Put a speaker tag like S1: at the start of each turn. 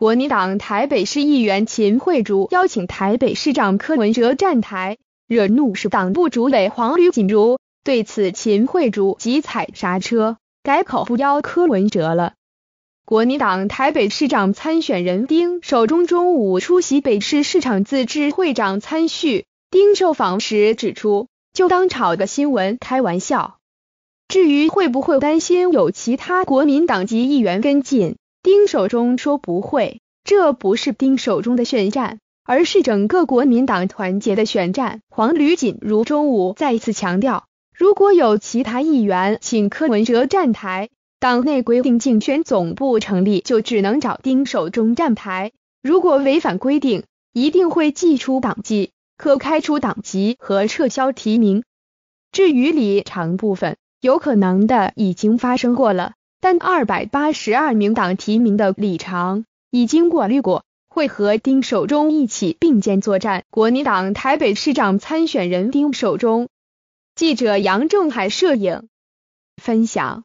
S1: 国民党台北市议员秦惠珠邀请台北市长柯文哲站台，惹怒市党部主委黄吕锦如。对此，秦惠珠急踩刹车，改口不邀柯文哲了。国民党台北市长参选人丁守中中午出席北市市长自治会长参叙，丁受访时指出，就当炒个新闻开玩笑。至于会不会担心有其他国民党籍议员跟进？丁守中说不会，这不是丁守中的选战，而是整个国民党团结的选战。黄吕锦如中午再次强调，如果有其他议员请柯文哲站台，党内规定竞选总部成立就只能找丁守中站台。如果违反规定，一定会祭出党纪，可开出党籍和撤销提名。至于里长部分，有可能的已经发生过了。但二百八十二名党提名的李长已经过滤过，会和丁守中一起并肩作战。国民党台北市长参选人丁守中，记者杨正海摄影分享。